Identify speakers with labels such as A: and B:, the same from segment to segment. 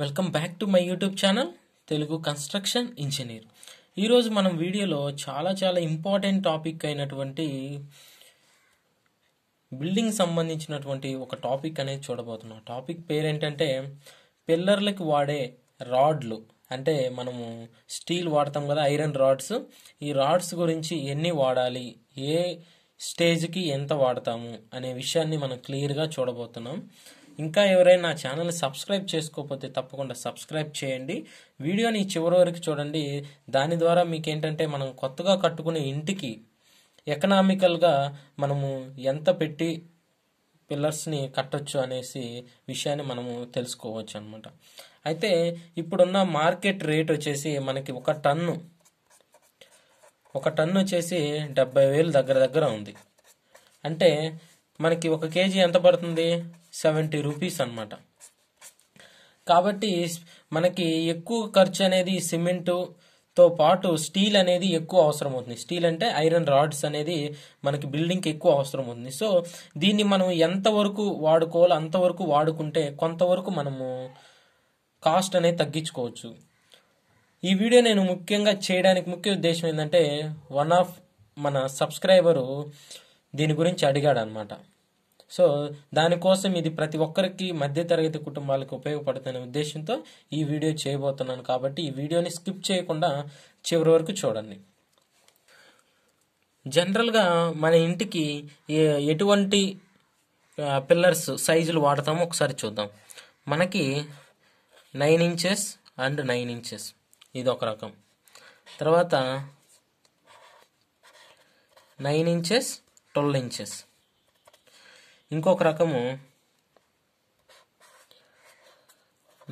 A: welcome back to my YouTube channel Telugu construction engineer ఈరోజు మనం వీడియోలో చాలా చాలా ఇంపార్టెంట్ టాపిక్ అయినటువంటి బిల్డింగ్ సంబంధించినటువంటి ఒక టాపిక్ అనేది చూడబోతున్నాం టాపిక్ పేరేంటంటే పిల్లర్లకు వాడే రాడ్లు అంటే మనము స్టీల్ వాడతాం కదా ఐరన్ రాడ్స్ ఈ రాడ్స్ గురించి ఎన్ని వాడాలి ఏ స్టేజ్కి ఎంత వాడతాము అనే విషయాన్ని మనం క్లియర్గా చూడబోతున్నాం ఇంకా ఎవరైనా నా ఛానల్ని సబ్స్క్రైబ్ చేసుకోకపోతే తప్పకుండా సబ్స్క్రైబ్ చేయండి వీడియోని చివరి వరకు చూడండి దాని ద్వారా మీకు ఏంటంటే మనం కొత్తగా కట్టుకునే ఇంటికి ఎకనామికల్గా మనము ఎంత పెట్టి పిల్లర్స్ని కట్టొచ్చు అనేసి విషయాన్ని మనము తెలుసుకోవచ్చు అనమాట అయితే ఇప్పుడున్న మార్కెట్ రేట్ వచ్చేసి మనకి ఒక టన్ను ఒక టన్ను వచ్చేసి డెబ్బై వేలు దగ్గర దగ్గర ఉంది అంటే మనకి ఒక కేజీ ఎంత పడుతుంది సెవెంటీ రూపీస్ అనమాట కాబట్టి మనకి ఎక్కువ ఖర్చు అనేది సిమెంటుతో పాటు స్టీల్ అనేది ఎక్కువ అవసరం అవుతుంది స్టీల్ అంటే ఐరన్ రాడ్స్ అనేది మనకి బిల్డింగ్కి ఎక్కువ అవసరం అవుతుంది సో దీన్ని మనం ఎంతవరకు వాడుకోవాలో అంతవరకు వాడుకుంటే కొంతవరకు మనము కాస్ట్ అనేది తగ్గించుకోవచ్చు ఈ వీడియో నేను ముఖ్యంగా చేయడానికి ముఖ్య ఉద్దేశం ఏంటంటే వన్ ఆఫ్ మన సబ్స్క్రైబరు దీని గురించి అడిగాడు అనమాట సో దానికోసం ఇది ప్రతి ఒక్కరికి మధ్యతరగతి కుటుంబాలకు ఉపయోగపడుతున్న ఉద్దేశంతో ఈ వీడియో చేయబోతున్నాను కాబట్టి ఈ వీడియోని స్కిప్ చేయకుండా చివరి వరకు చూడండి జనరల్గా మన ఇంటికి ఎటువంటి పిల్లర్స్ సైజులు వాడతామో ఒకసారి చూద్దాం మనకి nine inches and nine inches ఇది ఒక రకం తర్వాత నైన్ ఇంచెస్ ట్వెల్వ్ ఇంచెస్ ఇంకొక రకము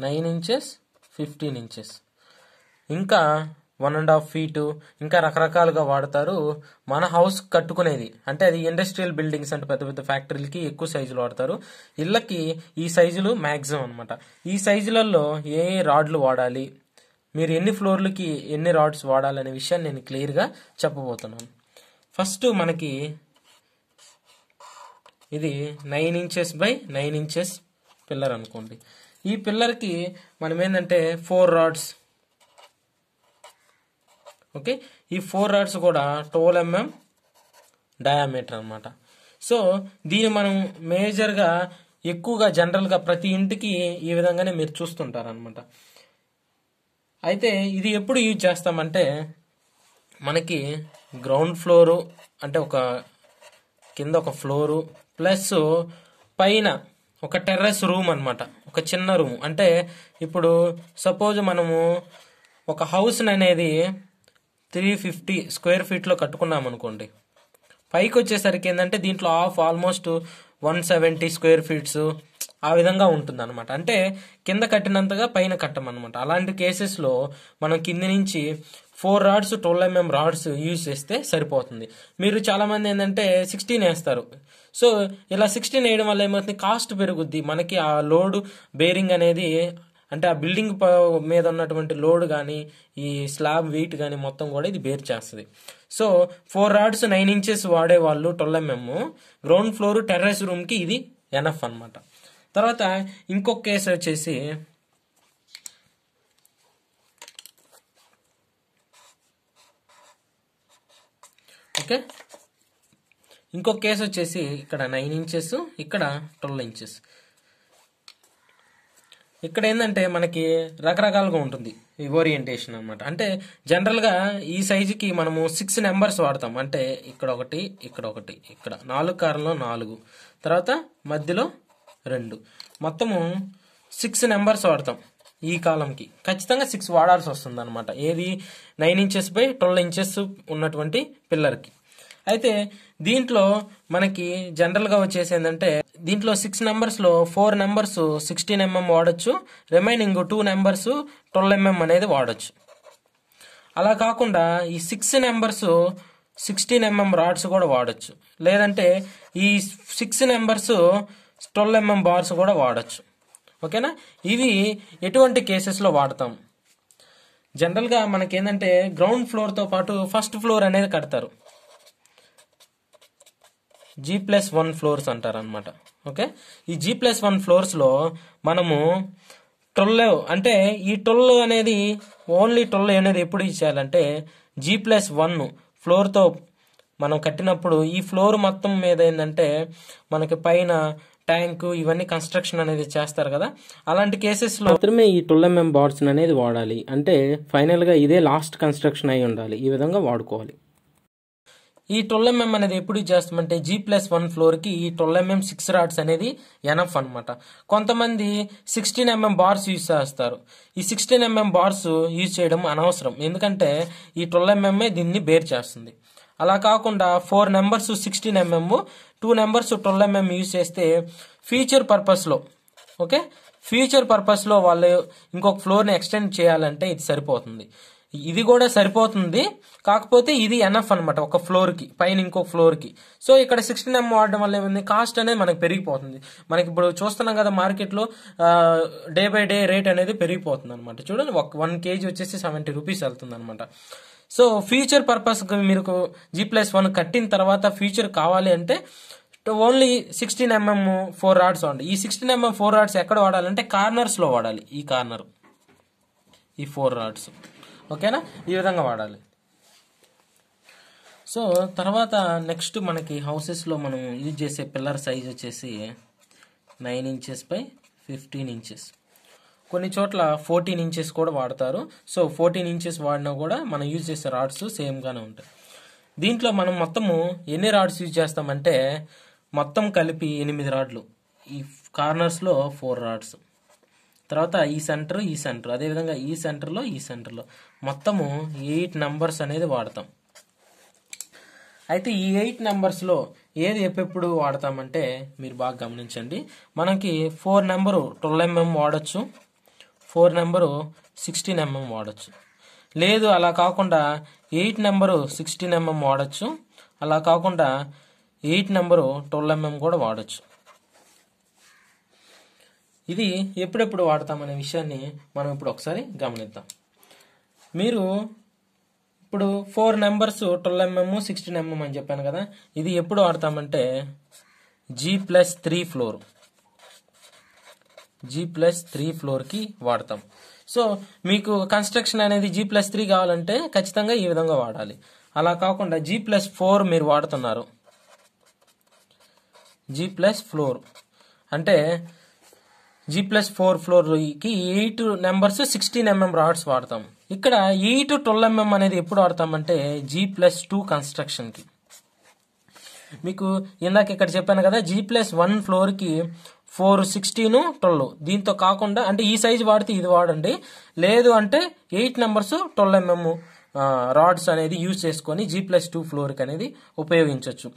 A: నైన్ ఇంచెస్ ఫిఫ్టీన్ ఇంచెస్ ఇంకా వన్ అండ్ హాఫ్ ఫీటు ఇంకా రకరకాలుగా వాడతారు మన హౌస్ కట్టుకునేది అంటే అది ఇండస్ట్రియల్ బిల్డింగ్స్ అంటే పెద్ద పెద్ద ఫ్యాక్టరీలకి ఎక్కువ సైజులు వాడతారు ఇళ్ళకి ఈ సైజులు మ్యాక్సిమం అనమాట ఈ సైజులలో ఏ రాడ్లు వాడాలి మీరు ఎన్ని ఫ్లోర్లకి ఎన్ని రాడ్స్ వాడాలనే విషయాన్ని నేను క్లియర్గా చెప్పబోతున్నాను ఫస్ట్ మనకి ఇది nine inches by nine inches pillar అనుకోండి ఈ పిల్లర్కి మనం ఏంటంటే ఫోర్ రాడ్స్ ఓకే ఈ ఫోర్ రాడ్స్ కూడా ట్వెల్వ్ ఎంఎం డయామీటర్ అనమాట సో దీన్ని మనం మేజర్గా ఎక్కువగా జనరల్గా ప్రతి ఇంటికి ఈ విధంగానే మీరు చూస్తుంటారనమాట అయితే ఇది ఎప్పుడు యూజ్ చేస్తామంటే మనకి గ్రౌండ్ ఫ్లోరు అంటే ఒక కింద ఒక ఫ్లోరు ప్లస్ పైన ఒక టెర్రస్ రూమ్ అనమాట ఒక చిన్న రూమ్ అంటే ఇప్పుడు సపోజ్ మనము ఒక హౌస్ని అనేది త్రీ ఫిఫ్టీ స్క్వేర్ ఫీట్లో కట్టుకున్నాం అనుకోండి పైకి వచ్చేసరికి ఏంటంటే దీంట్లో of almost one seventy square feets ఆ విధంగా ఉంటుంది అనమాట అంటే కింద కట్టినంతగా పైన కట్టమన్నమాట అలాంటి కేసెస్లో మనం కింద నుంచి four rods twelve mm rods use చేస్తే సరిపోతుంది మీరు చాలామంది ఏంటంటే సిక్స్టీన్ వేస్తారు సో ఇలా సిక్స్టీన్ వేయడం వల్ల ఏమవుతుంది కాస్ట్ పెరుగుద్ది మనకి ఆ లోడ్ బేరింగ్ అనేది అంటే ఆ బిల్డింగ్ మీద ఉన్నటువంటి లోడ్ కానీ ఈ స్లాబ్ వెయిట్ కానీ మొత్తం కూడా ఇది బేర్ చేస్తుంది so four rods nine inches వాడేవాళ్ళు twelve mm ground floor terrace రూమ్కి ఇది ఎనఫ్ అనమాట తర్వాత ఇంకొక కేసు వచ్చేసి ఓకే ఇంకొక కేసు వచ్చేసి ఇక్కడ నైన్ ఇంచెస్ ఇక్కడ ట్వెల్వ్ ఇంచెస్ ఇక్కడ ఏంటంటే మనకి రకరకాలుగా ఉంటుంది ఈ ఓరియంటేషన్ అనమాట అంటే జనరల్గా ఈ సైజుకి మనము సిక్స్ నెంబర్స్ వాడతాం అంటే ఇక్కడ ఒకటి ఇక్కడ ఒకటి ఇక్కడ నాలుగు కారంలో నాలుగు తర్వాత మధ్యలో రెండు మొత్తము సిక్స్ నెంబర్స్ వాడతాం ఈ కాలంకి ఖచ్చితంగా సిక్స్ వాడాల్సి వస్తుంది అనమాట ఏది nine inches by twelve inches ఉన్నటువంటి పిల్లర్కి అయితే దీంట్లో మనకి జనరల్గా వచ్చేసి ఏంటంటే దీంట్లో సిక్స్ నెంబర్స్లో ఫోర్ నెంబర్స్ సిక్స్టీన్ ఎంఎం వాడచ్చు remaining two numbers twelve mm అనేది వాడచ్చు అలా కాకుండా ఈ six numbers sixteen mm rods కూడా వాడచ్చు లేదంటే ఈ six numbers twelve mm bars కూడా వాడచ్చు ఓకేనా ఇవి ఎటువంటి కేసెస్లో వాడతాం జనరల్గా మనకేంటంటే గ్రౌండ్ ఫ్లోర్తో పాటు ఫస్ట్ ఫ్లోర్ అనేది కడతారు జీ ప్లస్ వన్ ఫ్లోర్స్ అంటారు అనమాట ఓకే ఈ జీ ప్లస్ వన్ ఫ్లోర్స్లో మనము ట్వెల్వ్ అంటే ఈ ట్వెల్వ్ అనేది ఓన్లీ ట్వెల్వ్ అనేది ఎప్పుడు ఇచ్చేయాలంటే జీ ప్లస్ వన్ ఫ్లోర్తో మనం కట్టినప్పుడు ఈ ఫ్లోర్ మొత్తం మీద ఏంటంటే మనకి పైన ట్యాంకు ఇవన్నీ కన్స్ట్రక్షన్ అనేది చేస్తారు కదా అలాంటి కేసెస్లో మాత్రమే ఈ ఎంఎం బార్డ్స్ అనేది వాడాలి అంటే ఫైనల్గా ఇదే లాస్ట్ కన్స్ట్రక్షన్ అయి ఉండాలి ఈ విధంగా వాడుకోవాలి ఈ ఎంఎం అనేది ఎప్పుడు చేస్తామంటే జీ ప్లస్ వన్ ఫ్లోర్కి ఈ ఎంఎం సిక్స్ రాడ్స్ అనేది ఎనఫ్ అనమాట కొంతమంది సిక్స్టీన్ ఎంఎం బార్స్ యూజ్ చేస్తారు ఈ సిక్స్టీన్ ఎంఎం బార్స్ యూజ్ చేయడం అనవసరం ఎందుకంటే ఈ ఎంఎంఏ దీన్ని బేర్ చేస్తుంది అలా కాకుండా four numbers sixteen mm two numbers twelve mm use చేస్తే ఫ్యూచర్ పర్పస్లో ఓకే ఫ్యూచర్ పర్పస్లో వాళ్ళు ఇంకొక ఫ్లోర్ని ఎక్స్టెండ్ చేయాలంటే ఇది సరిపోతుంది ఇది కూడా సరిపోతుంది కాకపోతే ఇది ఎన్ఎఫ్ అనమాట ఒక ఫ్లోర్కి పైన ఇంకో ఫ్లోర్కి సో ఇక్కడ సిక్స్టీన్ ఎంఎం వాడడం వల్ల ఏమైంది కాస్ట్ అనేది మనకు పెరిగిపోతుంది మనకి ఇప్పుడు చూస్తున్నాం కదా మార్కెట్లో డే బై డే రేట్ అనేది పెరిగిపోతుంది అనమాట చూడండి ఒక వన్ కేజీ వచ్చేసి సెవెంటీ రూపీస్ వెళ్తుంది అనమాట సో ఫ్యూచర్ పర్పస్ మీరు జీ ప్లస్ వన్ కట్టిన తర్వాత ఫ్యూచర్ కావాలి అంటే only sixteen mm four rods అండి ఈ సిక్స్టీన్ ఎంఎం ఫోర్ రాడ్స్ ఎక్కడ వాడాలంటే కార్నర్స్లో వాడాలి ఈ కార్నర్ ఈ ఫోర్ రాడ్స్ ఓకేనా ఈ విధంగా వాడాలి సో తర్వాత నెక్స్ట్ మనకి హౌసెస్లో మనం యూజ్ చేసే పిల్లర్ సైజ్ వచ్చేసి nine inches by fifteen inches కొన్ని చోట్ల ఫోర్టీన్ ఇంచెస్ కూడా వాడతారు సో ఫోర్టీన్ ఇంచెస్ వాడినా కూడా మనం యూజ్ చేసే రాడ్స్ సేమ్గానే ఉంటాయి దీంట్లో మనం మొత్తము ఎన్ని రాడ్స్ యూజ్ చేస్తామంటే మొత్తం కలిపి ఎనిమిది రాడ్లు ఈ కార్నర్స్లో ఫోర్ రాడ్స్ తర్వాత ఈ సెంటర్ ఈ సెంటర్ అదేవిధంగా ఈ సెంటర్లో ఈ సెంటర్లో మొత్తము ఎయిట్ నెంబర్స్ అనేది వాడతాం అయితే ఈ ఎయిట్ నెంబర్స్లో ఏది ఎప్పుడు వాడతామంటే మీరు బాగా గమనించండి మనకి ఫోర్ నెంబరు ట్వెల్వ్ ఎంఎం వాడచ్చు ఫోర్ నెంబరు సిక్స్టీన్ ఎంఎం వాడచ్చు లేదు అలా కాకుండా ఎయిట్ నెంబరు సిక్స్టీన్ ఎంఎం వాడచ్చు అలా కాకుండా ఎయిట్ నెంబరు ట్వెల్వ్ ఎంఎం కూడా వాడచ్చు ఇది ఎప్పుడెప్పుడు వాడతామనే విషయాన్ని మనం ఇప్పుడు ఒకసారి గమనిద్దాం మీరు ఇప్పుడు four numbers twelve mm sixteen mm అని చెప్పాను కదా ఇది ఎప్పుడు వాడతామంటే G plus three floor G plus three ఫ్లోర్కి వాడతాం సో మీకు కన్స్ట్రక్షన్ అనేది జీ ప్లస్ త్రీ కావాలంటే ఖచ్చితంగా ఈ విధంగా వాడాలి అలా కాకుండా జీ ప్లస్ ఫోర్ మీరు వాడుతున్నారు జీ ప్లస్ ఫ్లోర్ అంటే జీ ప్లస్ ఫోర్ ఫ్లోర్కి eight numbers sixteen mm rods వాడతాం ఇక్కడ ఎయిట్ ట్వెల్వ్ ఎంఎం అనేది ఎప్పుడు వాడతామంటే జీ ప్లస్ టూ కన్స్ట్రక్షన్కి మీకు ఇందాక ఇక్కడ చెప్పాను కదా జీ ప్లస్ వన్ ఫ్లోర్కి ఫోర్ సిక్స్టీను ట్వెల్వ్ దీంతో కాకుండా అంటే ఈ సైజు వాడితే ఇది వాడండి లేదు అంటే eight numbers twelve mm rods అనేది యూజ్ చేసుకొని జీ ప్లస్ టూ ఫ్లోర్కి అనేది ఉపయోగించవచ్చు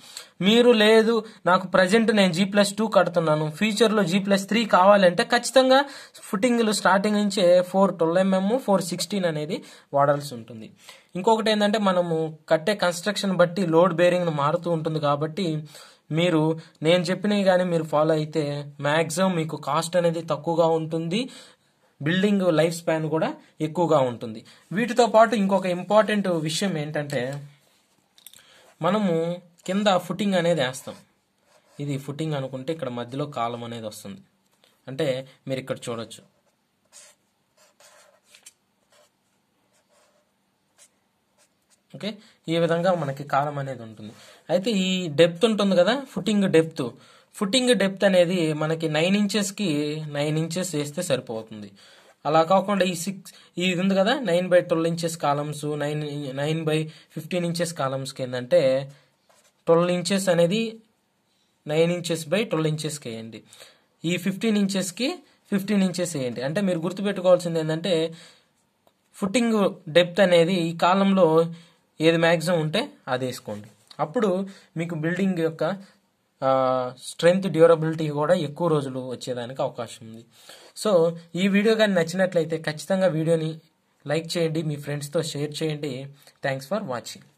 A: మీరు లేదు నాకు ప్రజెంట్ నేను జీ ప్లస్ టూ కడుతున్నాను ఫ్యూచర్లో జీ ప్లస్ త్రీ కావాలంటే ఖచ్చితంగా ఫుటింగ్లు స్టార్టింగ్ నుంచే four twelve mm four sixteen అనేది వాడాల్సి ఉంటుంది ఇంకొకటి ఏంటంటే మనము కట్టే కన్స్ట్రక్షన్ బట్టి లోడ్ బేరింగ్ను మారుతూ ఉంటుంది కాబట్టి మీరు నేను చెప్పినవి కానీ మీరు ఫాలో అయితే మ్యాక్సిమం మీకు కాస్ట్ అనేది తక్కువగా ఉంటుంది బిల్డింగ్ లైఫ్ స్పాన్ కూడా ఎక్కువగా ఉంటుంది వీటితో పాటు ఇంకొక ఇంపార్టెంట్ విషయం ఏంటంటే మనము కింద ఫుటింగ్ అనేది వేస్తాం ఇది ఫుటింగ్ అనుకుంటే ఇక్కడ మధ్యలో కాలం అనేది వస్తుంది అంటే మీరు ఇక్కడ చూడొచ్చు ఓకే ఈ విధంగా మనకి కాలం అనేది ఉంటుంది అయితే ఈ డెప్త్ ఉంటుంది కదా ఫుటింగ్ డెప్త్ ఫుటింగ్ డెప్త్ అనేది మనకి నైన్ ఇంచెస్కి నైన్ ఇంచెస్ వేస్తే సరిపోతుంది అలా కాకుండా ఈ సిక్స్ ఇది ఉంది కదా nine by twelve inches columns nine nine by fifteen inches కాలమ్స్కి ఏంటంటే ట్వెల్వ్ ఇంచెస్ అనేది నైన్ ఇంచెస్ బై ట్వెల్వ్ ఇంచెస్కి వేయండి ఈ ఫిఫ్టీన్ ఇంచెస్కి ఫిఫ్టీన్ ఇంచెస్ వేయండి అంటే మీరు గుర్తుపెట్టుకోవాల్సింది ఏంటంటే ఫుటింగ్ డెప్త్ అనేది ఈ కాలంలో ఏది మ్యాక్సిమం ఉంటే అది వేసుకోండి అప్పుడు మీకు బిల్డింగ్ యొక్క స్ట్రెంగ్త్ డ్యూరబిలిటీ కూడా ఎక్కువ రోజులు వచ్చేదానికి అవకాశం ఉంది సో ఈ వీడియో కానీ నచ్చినట్లయితే ఖచ్చితంగా వీడియోని లైక్ చేయండి మీ ఫ్రెండ్స్తో షేర్ చేయండి థ్యాంక్స్ ఫర్ వాచింగ్